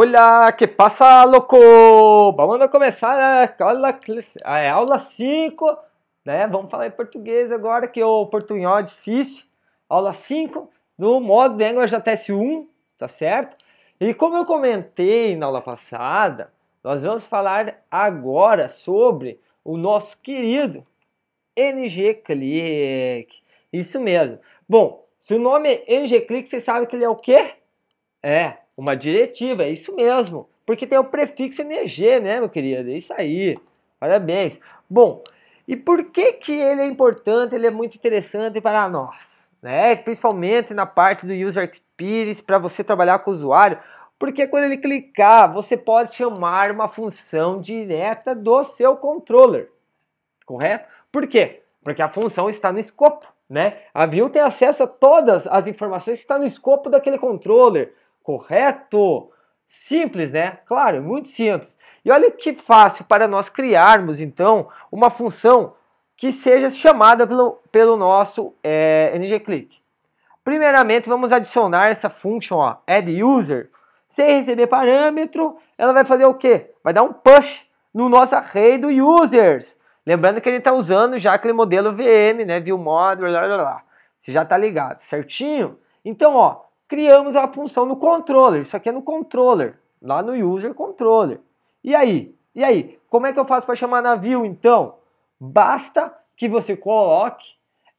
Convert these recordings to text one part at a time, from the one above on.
Olá, que passa, louco! Vamos começar a né? aula, a ah, é aula 5, né? Vamos falar em português agora, que o portunhol é difícil. Aula 5 do modo de English da 1 tá certo? E como eu comentei na aula passada, nós vamos falar agora sobre o nosso querido NG Click. Isso mesmo. Bom, se o nome é NG Click, você sabe que ele é o quê? É, uma diretiva, é isso mesmo. Porque tem o prefixo NG, né, meu querido? É isso aí. Parabéns. Bom, e por que, que ele é importante, ele é muito interessante para nós? Né? Principalmente na parte do User Experience, para você trabalhar com o usuário. Porque quando ele clicar, você pode chamar uma função direta do seu controller. Correto? Por quê? Porque a função está no escopo. Né? A view tem acesso a todas as informações que estão no escopo daquele controller. Correto? Simples, né? Claro, muito simples. E olha que fácil para nós criarmos, então, uma função que seja chamada pelo, pelo nosso é, eh, ngclick. Primeiramente, vamos adicionar essa function, ó, addUser. Sem receber parâmetro, ela vai fazer o quê? Vai dar um push no nosso array do users. Lembrando que ele está usando já aquele modelo VM, né? ViewModel, blá, blá, blá. Você já está ligado, certinho? Então, ó, criamos a função no controller. Isso aqui é no controller, lá no user controller. E aí? E aí? Como é que eu faço para chamar navio então? Basta que você coloque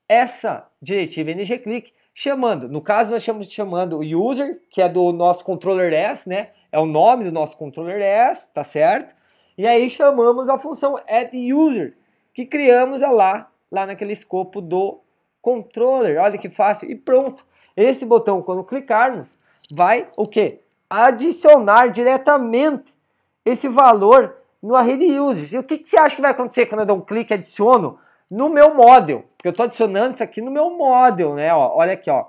essa diretiva ngclick chamando. No caso, nós estamos chamando o user, que é do nosso controller S, né? É o nome do nosso controller S, tá certo? E aí chamamos a função addUser, que criamos lá, lá naquele escopo do controller. Olha que fácil. E pronto. Esse botão, quando clicarmos, vai o que? Adicionar diretamente esse valor no Array Users. E o que, que você acha que vai acontecer quando eu dou um clique e adiciono? No meu model, porque eu estou adicionando isso aqui no meu model, né? Ó, olha aqui, ó.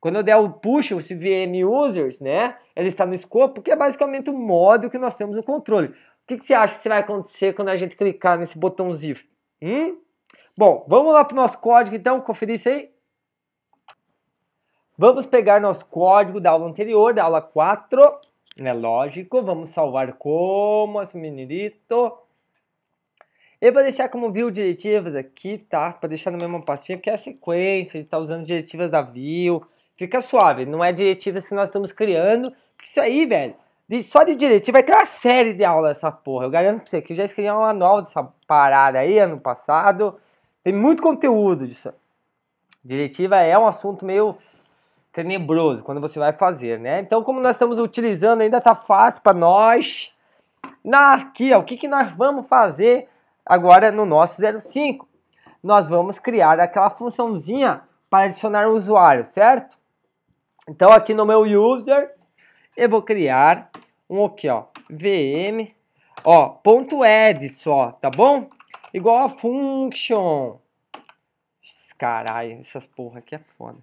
Quando eu der o push, o CVM Users, né? Ele está no escopo, que é basicamente o model que nós temos no controle. O que, que você acha que vai acontecer quando a gente clicar nesse botãozinho? Hum? Bom, vamos lá para o nosso código então, conferir isso aí. Vamos pegar nosso código da aula anterior, da aula 4, né? Lógico, vamos salvar como esse assim, meninito. Eu vou deixar como view diretivas aqui, tá? Para deixar na mesma pastinha, porque é a sequência, a gente tá usando diretivas da view. Fica suave, não é diretivas que nós estamos criando. Isso aí, velho, só de diretiva vai ter uma série de aula essa porra. Eu garanto pra você que eu já escrevi uma nova dessa parada aí ano passado. Tem muito conteúdo disso. Diretiva é um assunto meio tenebroso quando você vai fazer, né? Então, como nós estamos utilizando, ainda está fácil para nós. Na, aqui, ó, o que, que nós vamos fazer agora no nosso 05? Nós vamos criar aquela funçãozinha para adicionar o usuário, certo? Então, aqui no meu user, eu vou criar um aqui, ó, vm, ó, ponto .add só, tá bom? Igual a function. Caralho, essas porra aqui é foda.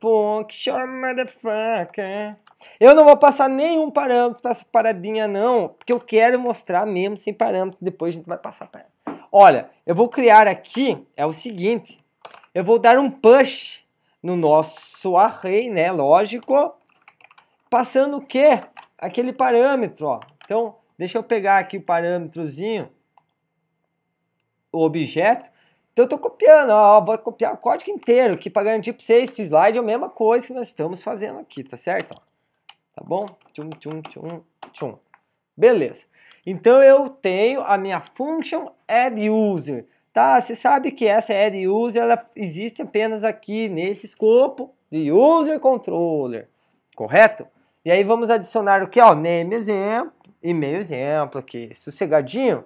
Puncture motherfucker. Eu não vou passar nenhum parâmetro pra essa paradinha, não, porque eu quero mostrar mesmo sem parâmetro. Depois a gente vai passar para ela. Olha, eu vou criar aqui, é o seguinte, eu vou dar um push no nosso array, né, lógico, passando o que? Aquele parâmetro, ó. Então, deixa eu pegar aqui o parâmetrozinho, o objeto, então eu tô copiando, ó, vou copiar o código inteiro aqui para garantir para vocês que o slide é a mesma coisa que nós estamos fazendo aqui, tá certo? Tá bom? Tchum, tchum, tchum, tchum. Beleza. Então eu tenho a minha function add user, tá? Você sabe que essa add user ela existe apenas aqui nesse escopo de user controller, correto? E aí vamos adicionar o que? Ó, name exemplo e meio exemplo aqui, sossegadinho.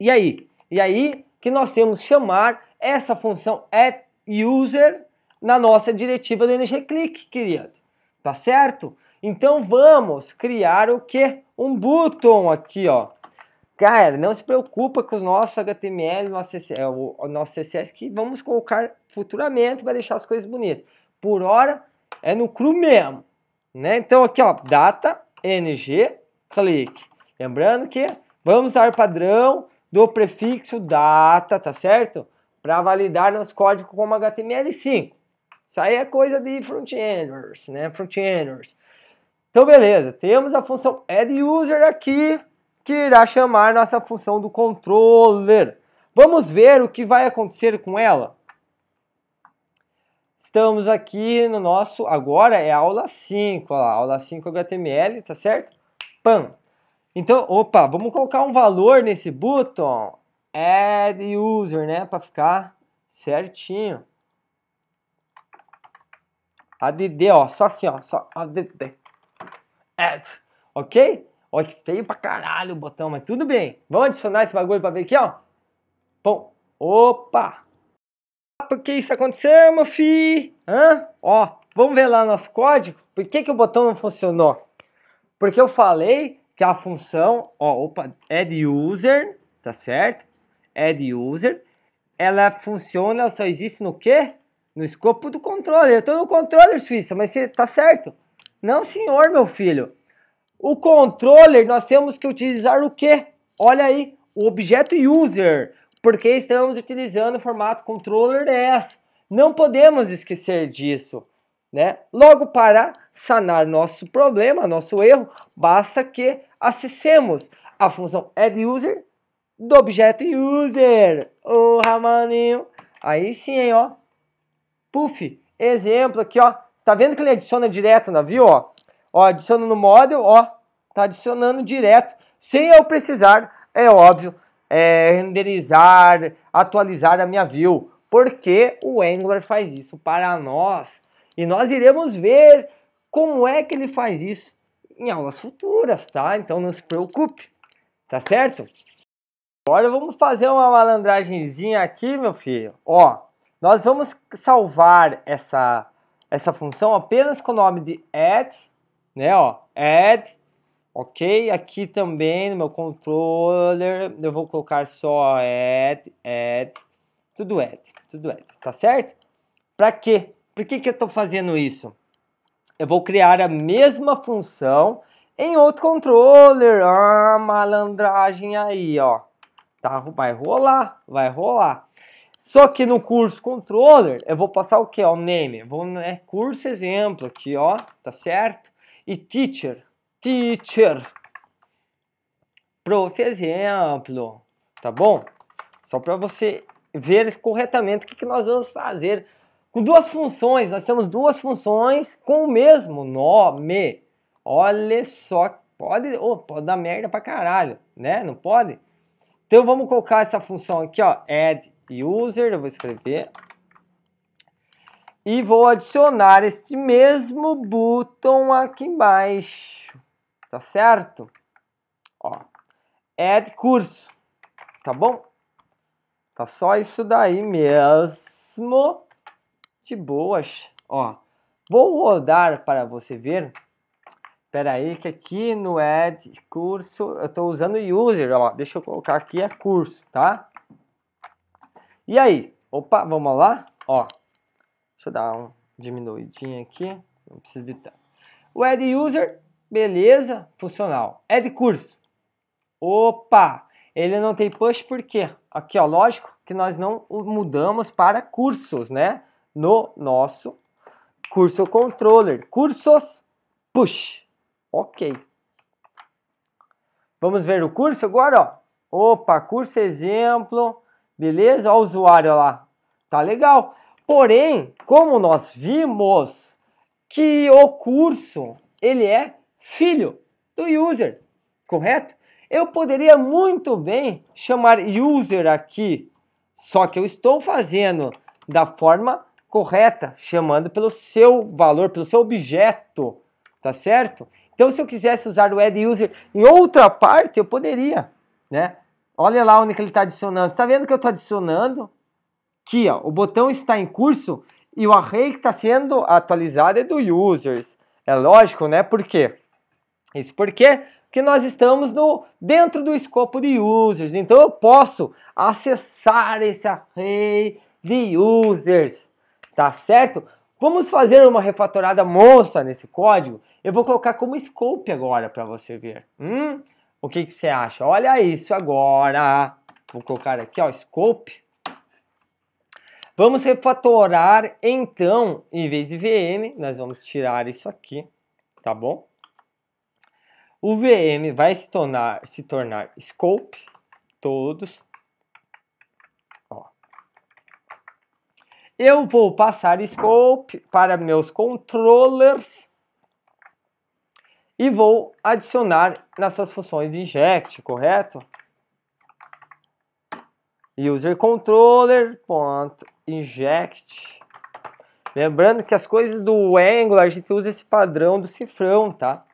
E aí? E aí que nós temos chamar essa função é user na nossa diretiva do click querido. Tá certo? Então vamos criar o que? Um button aqui, ó. Cara, não se preocupa com os nossos HTML, nosso é o nosso CSS que vamos colocar futuramente para deixar as coisas bonitas. Por hora é no cru mesmo, né? Então aqui, ó, data ng click. Lembrando que vamos usar padrão do prefixo data, tá certo? Para validar nosso código como HTML5. Isso aí é coisa de front-enders, né? Front-enders. Então, beleza. Temos a função addUser aqui, que irá chamar nossa função do controller. Vamos ver o que vai acontecer com ela? Estamos aqui no nosso, agora é aula 5, aula 5 HTML, tá certo? Pam! Então, opa, vamos colocar um valor nesse button add user, né, para ficar certinho. Add, ó, só assim, ó, só add. Add, ok? Ó, que feio pra caralho o botão, mas tudo bem. Vamos adicionar esse bagulho pra ver aqui, ó. Bom, opa. Ah, por que isso aconteceu, meu filho? Hã? Ó, vamos ver lá nosso código. Por que que o botão não funcionou? Porque eu falei que a função, ó, opa, add user, tá certo? Add user, ela funciona, ela só existe no quê? No escopo do controller. Eu tô no controller, Suíça, mas você tá certo? Não, senhor, meu filho. O controller, nós temos que utilizar o quê? Olha aí, o objeto user, porque estamos utilizando o formato controller S. Não podemos esquecer disso. Né? Logo, para sanar nosso problema, nosso erro, basta que acessemos a função addUser do objeto user. o oh, Aí sim, hein, ó. Puf, exemplo aqui, ó. Tá vendo que ele adiciona direto na view, ó? Ó, adiciona no model, ó. Tá adicionando direto, sem eu precisar, é óbvio, é, renderizar, atualizar a minha view. Porque o Angular faz isso para nós. E nós iremos ver como é que ele faz isso em aulas futuras, tá? Então não se preocupe, tá certo? Agora vamos fazer uma malandragemzinha aqui, meu filho. Ó, nós vamos salvar essa, essa função apenas com o nome de add, né? Ó, add, ok? Aqui também no meu controller eu vou colocar só add, add, tudo add, tudo add, tá certo? Pra quê? Por que, que eu tô fazendo isso? eu vou criar a mesma função em outro controller. Ah, malandragem aí, ó. Tá, vai rolar, vai rolar. Só que no curso controller, eu vou passar o que? O name. Vou, né, curso exemplo aqui, ó. Tá certo? E teacher. Teacher. Prof exemplo. Tá bom? Só para você ver corretamente o que, que nós vamos fazer com duas funções, nós temos duas funções com o mesmo nome. Olha só, pode, oh, pode dar merda pra caralho, né? Não pode? Então vamos colocar essa função aqui, ó, add user, eu vou escrever. E vou adicionar este mesmo botão aqui embaixo, tá certo? Ó, add curso, tá bom? Tá só isso daí mesmo de boas. Ó, vou rodar para você ver. Espera aí que aqui no Ed curso, eu estou usando user, ó. Deixa eu colocar aqui é curso, tá? E aí? Opa, vamos lá? Ó. Deixa eu dar um diminuidinho aqui, não precisa de tanto. O Ed user, beleza, funcional. Ed curso. Opa, ele não tem push por quê? Aqui, ó, lógico que nós não mudamos para cursos, né? no nosso curso controller. Cursos push. Ok. Vamos ver o curso agora, ó. Opa, curso exemplo. Beleza? Ó o usuário lá. Tá legal. Porém, como nós vimos que o curso, ele é filho do user, correto? Eu poderia muito bem chamar user aqui, só que eu estou fazendo da forma correta, chamando pelo seu valor, pelo seu objeto, tá certo? Então, se eu quisesse usar o add user em outra parte, eu poderia, né? Olha lá onde que ele está adicionando. Está vendo que eu estou adicionando? Aqui, ó, o botão está em curso e o array que está sendo atualizado é do users. É lógico, né? Por quê? Isso porque que nós estamos no, dentro do escopo de users. Então eu posso acessar esse array de users tá certo? Vamos fazer uma refatorada moça nesse código? Eu vou colocar como scope agora para você ver. Hum? O que, que você acha? Olha isso agora. Vou colocar aqui, ó, scope. Vamos refatorar, então, em vez de VM, nós vamos tirar isso aqui, tá bom? O VM vai se tornar, se tornar scope, todos, Eu vou passar scope para meus controllers e vou adicionar nas suas funções de inject, correto? User controller ponto inject. Lembrando que as coisas do Angular a gente usa esse padrão do cifrão, tá?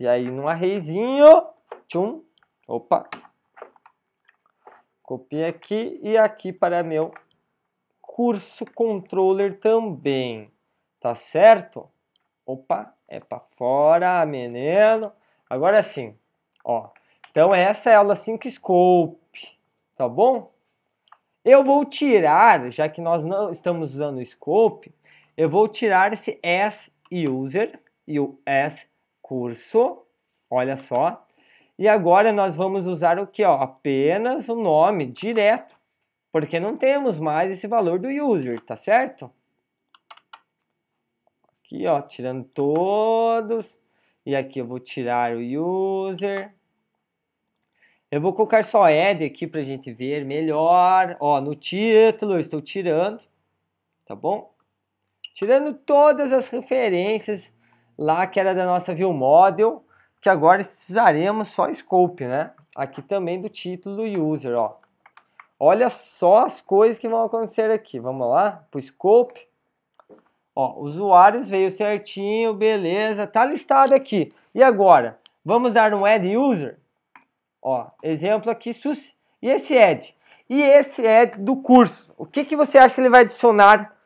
E aí num arrayzinho, tchum, opa. copie aqui e aqui para meu curso controller também, tá certo? Opa, é para fora, menino. Agora sim, ó. Então essa é a aula 5 Scope, tá bom? Eu vou tirar, já que nós não estamos usando Scope, eu vou tirar esse S User e o S Curso, olha só. E agora nós vamos usar o que? Ó, apenas o nome direto porque não temos mais esse valor do user, tá certo? Aqui, ó, tirando todos. E aqui eu vou tirar o user. Eu vou colocar só add aqui pra gente ver melhor. Ó, no título eu estou tirando, tá bom? Tirando todas as referências lá que era da nossa view model, que agora usaremos só scope, né? Aqui também do título do user, ó. Olha só as coisas que vão acontecer aqui. Vamos lá para o scope. Ó, usuários veio certinho, beleza, tá listado aqui. E agora, vamos dar um add user. Ó, exemplo aqui, sus. E esse add? E esse add do curso. O que, que você acha que ele vai adicionar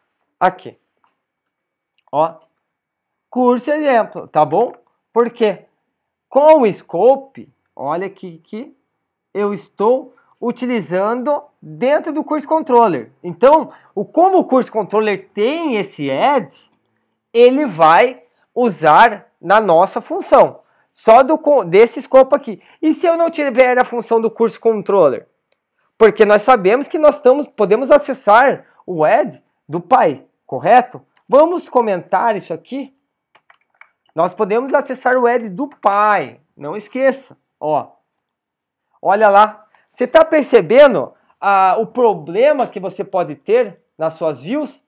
aqui? Ó, curso exemplo, tá bom? Porque com o scope, olha aqui que eu estou utilizando dentro do curso controller. Então, o, como o curso controller tem esse add, ele vai usar na nossa função. Só do, desse escopo aqui. E se eu não tiver a função do curso controller? Porque nós sabemos que nós estamos, podemos acessar o add do pai, correto? Vamos comentar isso aqui. Nós podemos acessar o add do pai, não esqueça. Ó, olha lá, você está percebendo ah, o problema que você pode ter nas suas views?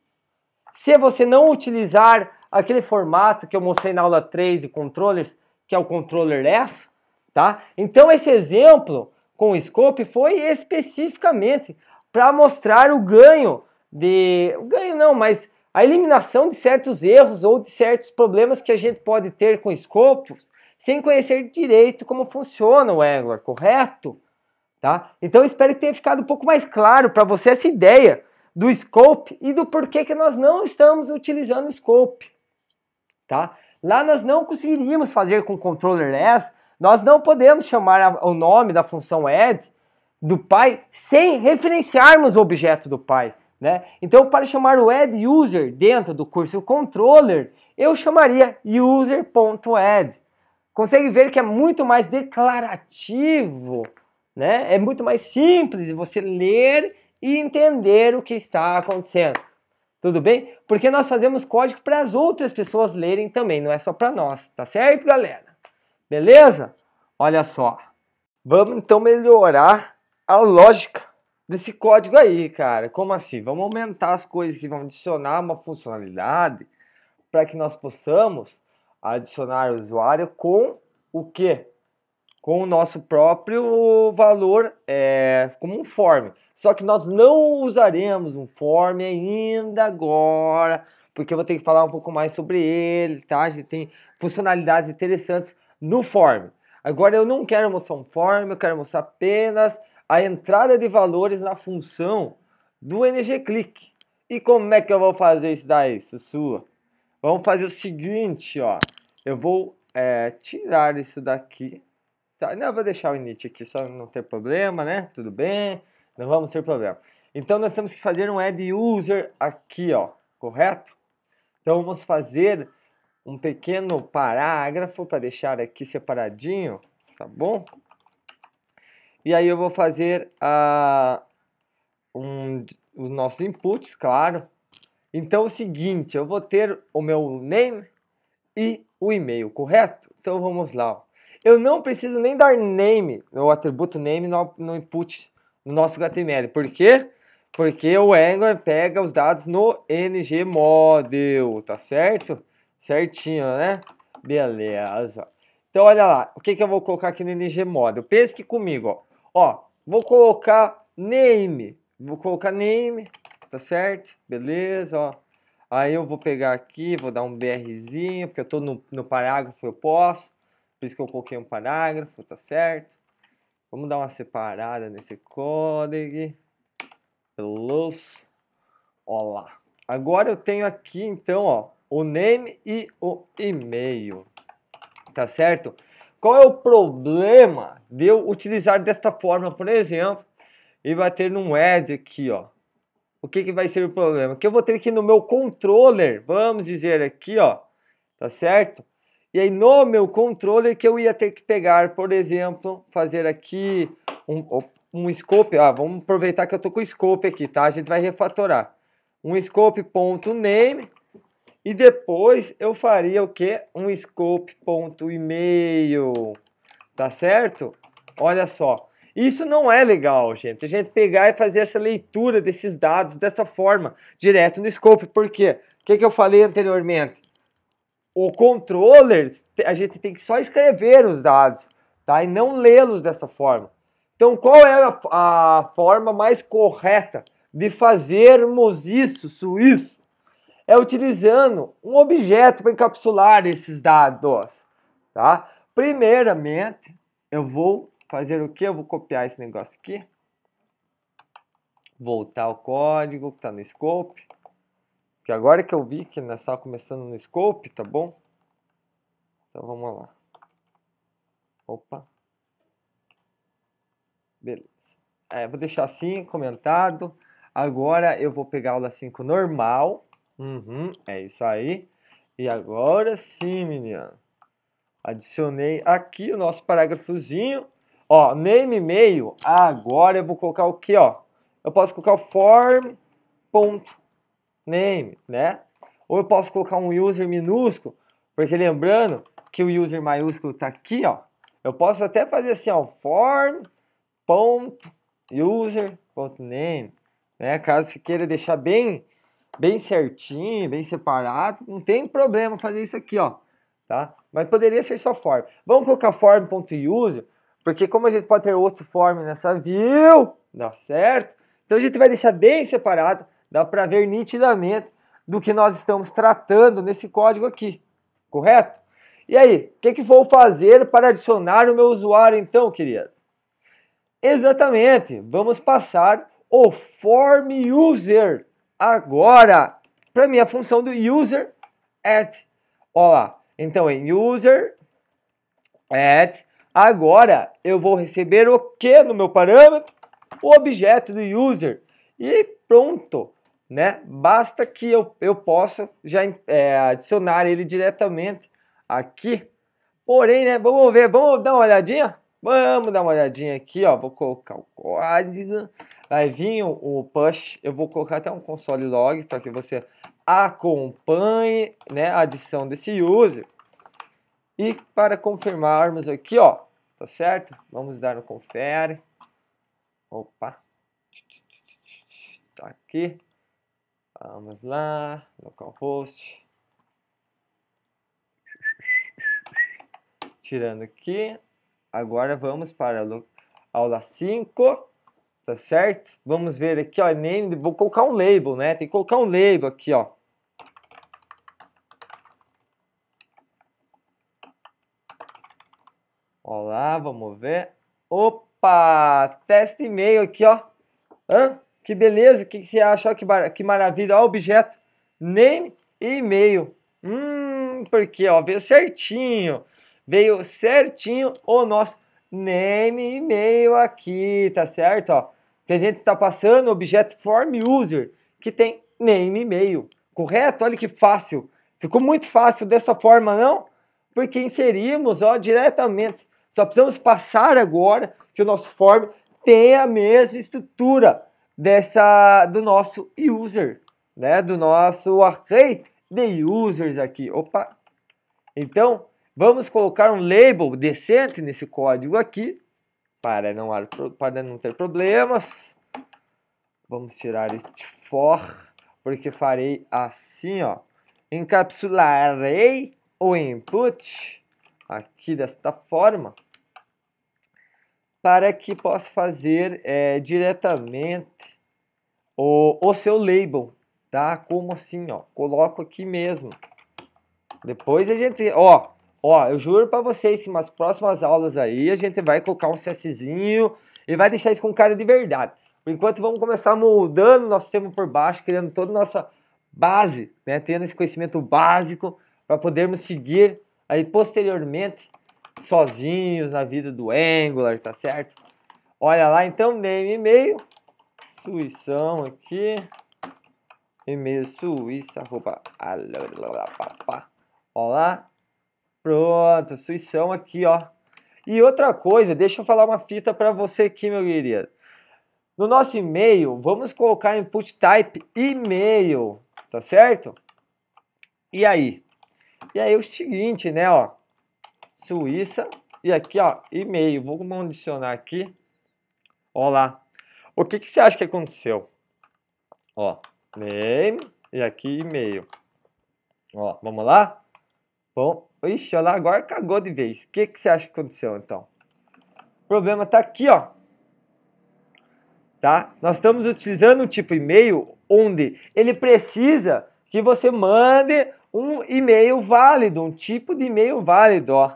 Se você não utilizar aquele formato que eu mostrei na aula 3 de controllers, que é o controller S, tá? Então esse exemplo com o scope foi especificamente para mostrar o ganho de... O ganho não, mas a eliminação de certos erros ou de certos problemas que a gente pode ter com escopos sem conhecer direito como funciona o Angular, correto? Tá? Então espero que tenha ficado um pouco mais claro para você essa ideia do scope e do porquê que nós não estamos utilizando scope, tá? Lá nós não conseguiríamos fazer com controllerless, nós não podemos chamar o nome da função add do pai sem referenciarmos o objeto do pai, né? Então para chamar o add user dentro do curso controller, eu chamaria user.add. Consegue ver que é muito mais declarativo né? É muito mais simples você ler e entender o que está acontecendo. Tudo bem? Porque nós fazemos código para as outras pessoas lerem também, não é só para nós, tá certo, galera? Beleza? Olha só. Vamos então melhorar a lógica desse código aí, cara. Como assim? Vamos aumentar as coisas que vão adicionar uma funcionalidade para que nós possamos adicionar o usuário com o quê? com o nosso próprio valor é, como um form. Só que nós não usaremos um form ainda agora, porque eu vou ter que falar um pouco mais sobre ele, tá? A gente tem funcionalidades interessantes no form. Agora eu não quero mostrar um form, eu quero mostrar apenas a entrada de valores na função do ng-click. E como é que eu vou fazer isso daí, Sussu? Vamos fazer o seguinte, ó. Eu vou é, tirar isso daqui Tá, não, eu vou deixar o init aqui, só não ter problema, né? Tudo bem, não vamos ter problema. Então, nós temos que fazer um add user aqui, ó, correto? Então, vamos fazer um pequeno parágrafo para deixar aqui separadinho, tá bom? E aí eu vou fazer uh, um, os nossos inputs, claro. Então é o seguinte, eu vou ter o meu name e o e-mail, correto? Então vamos lá. Ó. Eu não preciso nem dar name, o atributo name no, no input no nosso HTML. Por quê? Porque o Angular pega os dados no ngModel, tá certo? Certinho, né? Beleza. Então, olha lá, o que, que eu vou colocar aqui no ngModel? que comigo, ó. ó. Vou colocar name, vou colocar name, tá certo? Beleza, ó. Aí eu vou pegar aqui, vou dar um brzinho, porque eu tô no, no parágrafo, eu posso. Por isso que eu coloquei um parágrafo, tá certo? Vamos dar uma separada nesse código. plus Olá. Agora eu tenho aqui, então, ó, o name e o e-mail. Tá certo? Qual é o problema de eu utilizar desta forma, por exemplo, e bater num add aqui, ó? O que, que vai ser o problema? Que eu vou ter que ir no meu controller, vamos dizer aqui, ó, tá certo? E aí no meu controle que eu ia ter que pegar, por exemplo, fazer aqui um, um scope. Ah, vamos aproveitar que eu tô com o scope aqui, tá? A gente vai refatorar. Um scope.name e depois eu faria o que? Um scope.email, tá certo? Olha só, isso não é legal, gente. A gente pegar e fazer essa leitura desses dados dessa forma, direto no scope. Por quê? O que, que eu falei anteriormente? O controller, a gente tem que só escrever os dados, tá? E não lê-los dessa forma. Então, qual é a, a, forma mais correta de fazermos isso, isso? É utilizando um objeto para encapsular esses dados, tá? Primeiramente, eu vou fazer o que? Eu vou copiar esse negócio aqui. Voltar o código que está no scope. Que agora que eu vi que nós estava começando no scope, tá bom? Então vamos lá. Opa. Beleza. É, vou deixar assim, comentado. Agora eu vou pegar a aula 5 normal. Uhum, é isso aí. E agora sim, menino. Adicionei aqui o nosso parágrafozinho. Ó, name e-mail. Agora eu vou colocar o que, ó? Eu posso colocar o form ponto name, né? Ou eu posso colocar um user minúsculo, porque lembrando que o user maiúsculo está aqui, ó. Eu posso até fazer assim, ó, form.user.name, né? Caso você queira deixar bem, bem certinho, bem separado, não tem problema fazer isso aqui, ó, tá? Mas poderia ser só form. Vamos colocar form.user, porque como a gente pode ter outro form nessa view, dá certo? Então a gente vai deixar bem separado dá para ver nitidamente do que nós estamos tratando nesse código aqui, correto? E aí, o que, que vou fazer para adicionar o meu usuário então, querido? Exatamente, vamos passar o form user agora para minha função do user at. Olha lá, então em user at, agora eu vou receber o que no meu parâmetro? O objeto do user. E pronto, né? Basta que eu, eu possa já é, adicionar ele diretamente aqui. Porém, né? Vamos ver, vamos dar uma olhadinha? Vamos dar uma olhadinha aqui, ó. Vou colocar o código. Vai vir o push. Eu vou colocar até um console log para que você acompanhe né, a adição desse user. E para confirmarmos aqui, ó. Tá certo? Vamos dar um confere. Opa. Tá aqui. Vamos lá, localhost. Tirando aqui. Agora vamos para a aula 5, tá certo? Vamos ver aqui, ó, name, vou colocar um label, né? Tem que colocar um label aqui, ó. Olá, vamos ver. Opa, teste e-mail aqui, ó. Hã? Que beleza, o que, você acha? Olha que, que maravilha, olha o objeto, name e e-mail. Hum, porque ó, veio certinho, veio certinho o nosso name e e-mail aqui, tá certo? Ó, que a gente está passando o objeto form user, que tem name e e-mail, correto? Olha que fácil, ficou muito fácil dessa forma, não? Porque inserimos ó, diretamente, só precisamos passar agora que o nosso form tem a mesma estrutura, dessa do nosso user, né? Do nosso array de users aqui. Opa. Então, vamos colocar um label decente nesse código aqui para não para não ter problemas. Vamos tirar este for, porque farei assim, ó. Encapsularei o input aqui desta forma para que possa fazer é, diretamente o, o seu label, tá? Como assim, ó, coloco aqui mesmo. Depois a gente, ó, ó, eu juro para vocês que nas próximas aulas aí a gente vai colocar um CSzinho e vai deixar isso com cara de verdade. Por enquanto vamos começar moldando nosso tema por baixo, criando toda a nossa base, né? Tendo esse conhecimento básico para podermos seguir aí posteriormente sozinhos na vida do Angular, tá certo? Olha lá, então, name e-mail, suição aqui, e-mail suíça, roupa ó lá, pronto, suição aqui, ó. E outra coisa, deixa eu falar uma fita para você aqui, meu querido. No nosso e-mail, vamos colocar input type e-mail, tá certo? E aí? E aí é o seguinte, né, ó. Suíça. E aqui, ó, e-mail. Vou condicionar aqui. Olá. O que, que você acha que aconteceu? Ó, name e aqui e-mail. Ó, vamos lá? Bom, ixi, olha lá, agora cagou de vez. O que, que você acha que aconteceu, então? O problema tá aqui, ó. Tá? Nós estamos utilizando o tipo e-mail onde ele precisa que você mande um e-mail válido, um tipo de e-mail válido, ó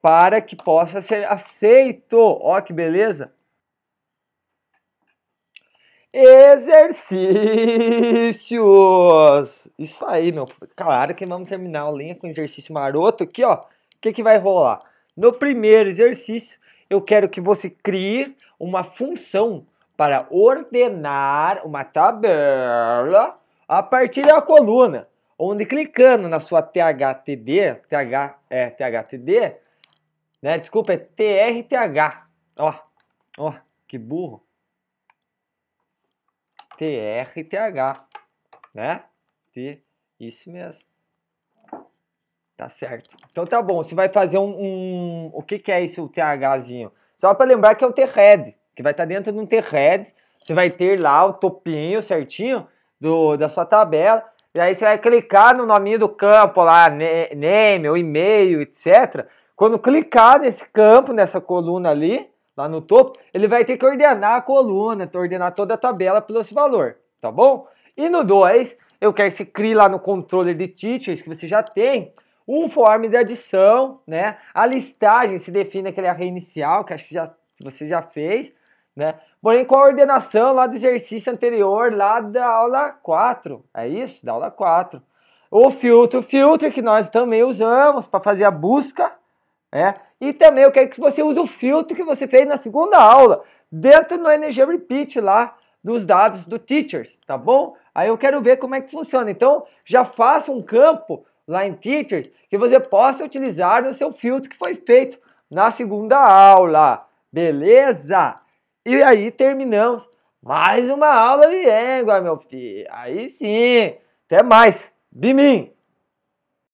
para que possa ser aceito. Ó, que beleza! Exercícios! Isso aí, meu. Claro que vamos terminar a linha com exercício maroto aqui, ó. O que, que vai rolar? No primeiro exercício, eu quero que você crie uma função para ordenar uma tabela a partir da coluna, onde clicando na sua THTD, TH, é, THTD, né? Desculpa, é TRTH. Ó, ó, que burro. TRTH, né? T, isso mesmo. Tá certo. Então tá bom, você vai fazer um... um o que que é isso, o THzinho? Só para lembrar que é o T-Red, que vai estar tá dentro de um T-Red. Você vai ter lá o topinho certinho do, da sua tabela. E aí você vai clicar no nome do campo lá, name, o e-mail, etc. Quando clicar nesse campo, nessa coluna ali, lá no topo, ele vai ter que ordenar a coluna, ordenar toda a tabela pelo esse valor, tá bom? E no 2, eu quero que você crie lá no controller de teachers que você já tem um form de adição, né? A listagem se define aquele é array inicial, que acho que já, você já fez, né? Porém, com a ordenação lá do exercício anterior, lá da aula 4, é isso? Da aula 4. O filtro, filtro que nós também usamos para fazer a busca, é? E também eu quero que você use o filtro que você fez na segunda aula, dentro no Energy Repeat lá, dos dados do Teachers, tá bom? Aí eu quero ver como é que funciona. Então, já faça um campo lá em Teachers que você possa utilizar no seu filtro que foi feito na segunda aula, beleza? E aí terminamos mais uma aula de língua, meu filho. Aí sim, até mais. Bimim!